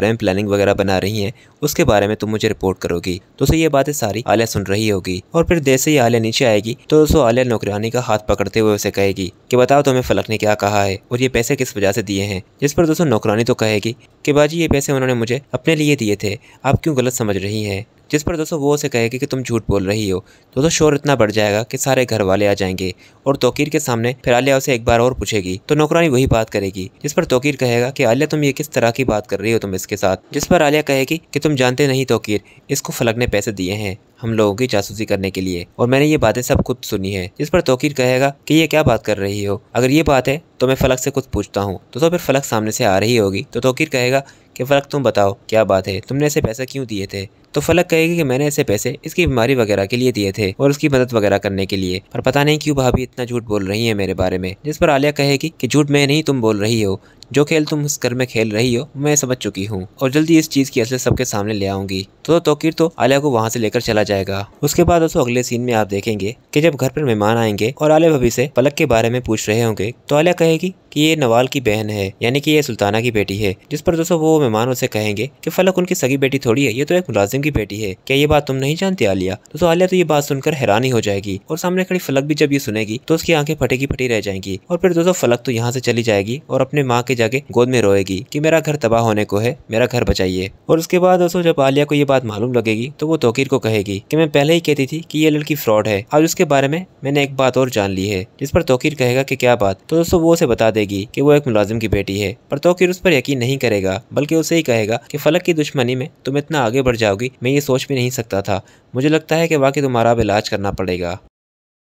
बारे में प्लानिंग वगैरह बना रही हैं उसके बारे में तुम मुझे रिपोर्ट करोगी तो ये बातें सारी आलिया सुन रही होगी और फिर जैसे ही आलिया नीचे आएगी तो दोस्तों आलिया नौकरानी का हाथ पकड़ते हुए उसे कहेगी कि बताओ तुम्हें फलक ने क्या कहा है और ये पैसे किस वजह से दिए हैं जिस पर दोस्तों नौकरानी तो कहेगी कि बाजी ये पैसे उन्होंने मुझे अपने लिए दिए थे आप क्यों गलत समझ रही हैं जिस पर दोस्तों वो उसे कहेगी कि तुम झूठ बोल रही हो दोस्तों तो शोर इतना बढ़ जाएगा कि सारे घर वाले आ जाएंगे और तोकीर के सामने फिर आलिया उसे एक बार और पूछेगी तो नौकरानी वही बात करेगी जिस पर तोकीर कहेगा कि आलिया तुम ये किस तरह की बात कर रही हो तुम इसके साथ जिस पर आलिया कहेगी कि तुम जानते नहीं तोकीर इसको फलक ने पैसे दिए हैं हम लोगों की जासूसी करने के लिए और मैंने ये बातें सब खुद सुनी है जिस पर तोकीर कहेगा कि ये क्या बात कर रही हो अगर ये बात है तो मैं फलक से कुछ पूछता हूँ दोस्तों तो फिर फलक सामने से आ रही होगी तो तोकीर कहेगा कि फ़लक तुम बताओ क्या बात है तुमने ऐसे पैसा क्यों दिए थे तो फलक कहेगी कि मैंने ऐसे पैसे इसकी बीमारी वगैरह के लिए दिए थे और उसकी मदद वगैरह करने के लिए पर पता नहीं क्यों भाभी इतना झूठ बोल रही है मेरे बारे में जिस पर आलिया कहेगी कि झूठ मैं नहीं तुम बोल रही हो जो खेल तुम उस घर में खेल रही हो मैं समझ चुकी हूँ और जल्दी इस चीज़ की असलियत सबके सामने ले आऊंगी तो, तो तोकीर तो आलिया को वहाँ से लेकर चला जाएगा उसके बाद दोस्तों अगले सीन में आप देखेंगे कि जब घर पर मेहमान आएंगे और आलिया भाभी से पलक के बारे में पूछ रहे होंगे तो आलिया कहेगी कि ये नवाल की बहन है यानी कि ये सुल्ताना की बेटी है जिस पर दोस्तों वो मेहमान उसे कहेंगे कि फलक उनकी सगी बेटी थोड़ी है ये तो एक मुलाजिम की बेटी है क्या ये बात तुम नहीं जानती आलिया तो, तो आलिया तो ये बात सुनकर हैरानी हो जाएगी और सामने खड़ी फलक भी जब ये सुनेगी तो उसकी आंखें फटी की फटी रह जाएंगी और फिर दोस्तों फलक तो यहाँ से चली जाएगी और अपने माँ के जाके गोद में रोएगी की मेरा घर तबाह होने को है मेरा घर बचाइए और उसके बाद दोस्तों जब आलिया को ये बात मालूम लगेगी तो वो तोकीर को कहेगी की मैं पहले ही कहती थी की ये लड़की फ्रॉड है आज उसके बारे में मैंने एक बात और जान ली है जिस पर तोकीर कहेगा की क्या बात तो दोस्तों वो उसे बता देगी की वो एक मुलाजिम की बेटी है पर तोकीर उस पर यकीन नहीं करेगा बल्कि के उसे ही कहेगा कि फलक की दुश्मनी में तुम इतना आगे बढ़ जाओगी मैं ये सोच भी नहीं सकता था मुझे लगता है कि वाकई तुम्हारा अब इलाज करना पड़ेगा